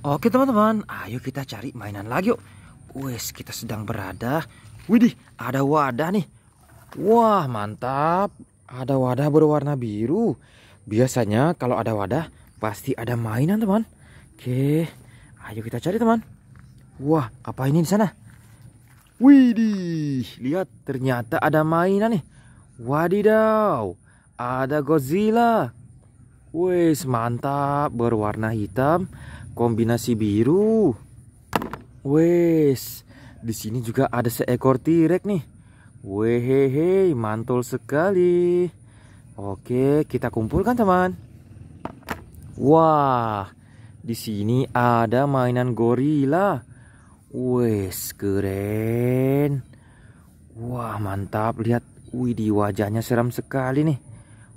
Oke teman-teman, ayo kita cari mainan lagi yuk. Wes, kita sedang berada. Widih, ada wadah nih. Wah, mantap. Ada wadah berwarna biru. Biasanya kalau ada wadah, pasti ada mainan teman. Oke, ayo kita cari teman. Wah, apa ini di sana? Widih, lihat ternyata ada mainan nih. Wadidaw, ada Godzilla. Wes, mantap berwarna hitam kombinasi biru. Wes, di sini juga ada seekor tirek nih. Wehehe, mantul sekali. Oke, kita kumpulkan teman. Wah, di sini ada mainan gorila. Wes, keren. Wah, mantap. Lihat, Widi wajahnya seram sekali nih.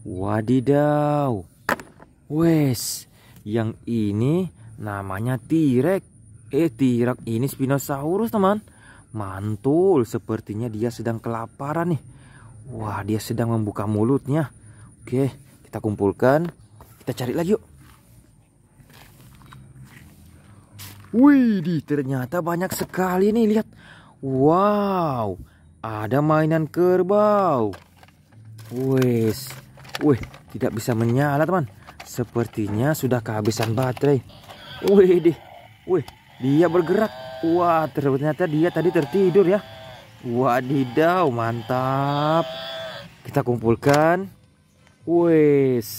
Wadidaw. Wes, yang ini Namanya T-Rex. Eh, T-Rex ini Spinosaurus, teman. Mantul, sepertinya dia sedang kelaparan nih. Wah, dia sedang membuka mulutnya. Oke, kita kumpulkan. Kita cari lagi yuk. Wih, ternyata banyak sekali nih, lihat. Wow, ada mainan kerbau. Wes, wih, tidak bisa menyala, teman. Sepertinya sudah kehabisan baterai. Wih deh. Wih, dia bergerak. Wah, ternyata dia tadi tertidur ya. Wadidaw, mantap. Kita kumpulkan. Wes,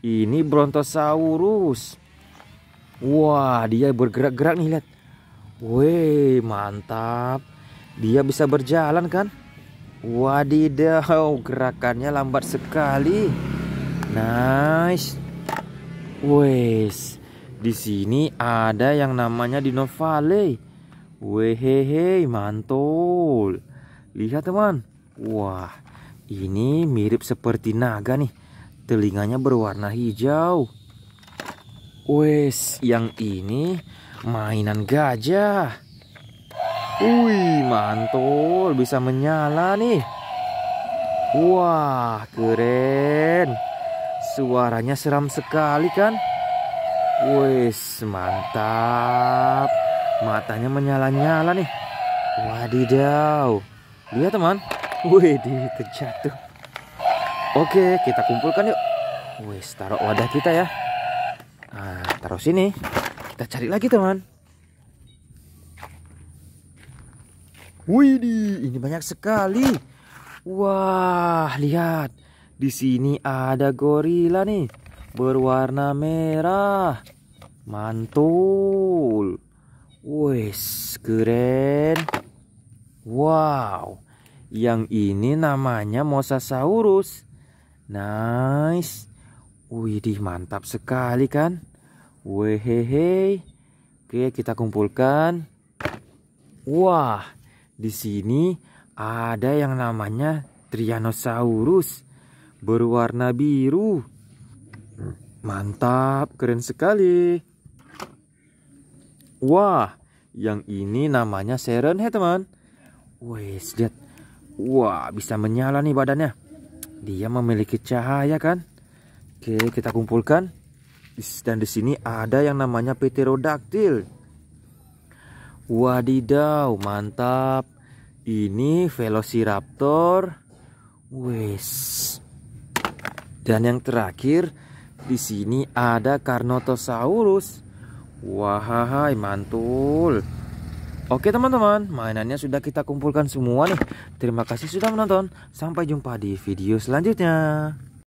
ini Brontosaurus. Wah, dia bergerak-gerak nih, lihat. Wih, mantap. Dia bisa berjalan kan? Wadidaw, gerakannya lambat sekali. Nice. Wes. Di sini ada yang namanya Dino Valley. Wehehe, mantul. Lihat teman. Wah, ini mirip seperti naga nih. Telinganya berwarna hijau. Wes, yang ini mainan gajah. Wih, mantul. Bisa menyala nih. Wah, keren. Suaranya seram sekali kan? Wih, mantap. Matanya menyala-nyala nih. Wadidaw. Lihat teman. Wih, terjatuh. Oke, kita kumpulkan yuk. Wih, taruh wadah kita ya. Nah, taruh sini. Kita cari lagi teman. Wih, ini banyak sekali. Wah, lihat. Di sini ada gorila nih berwarna merah. Mantul. Wes, keren. Wow. Yang ini namanya Mosasaurus. Nice. Widih, mantap sekali kan? Wehehe. Oke, kita kumpulkan. Wah, di sini ada yang namanya trianosaurus berwarna biru. Mantap, keren sekali. Wah, yang ini namanya seren ya teman. Wes, lihat. Wah, bisa menyala nih badannya. Dia memiliki cahaya kan? Oke, kita kumpulkan. Dan di sini ada yang namanya Pterodactyl. Wadidaw, mantap. Ini velociraptor. Wes. Dan yang terakhir, di sini ada Carnotosaurus. Wahai mantul. Oke teman-teman, mainannya sudah kita kumpulkan semua nih. Terima kasih sudah menonton. Sampai jumpa di video selanjutnya.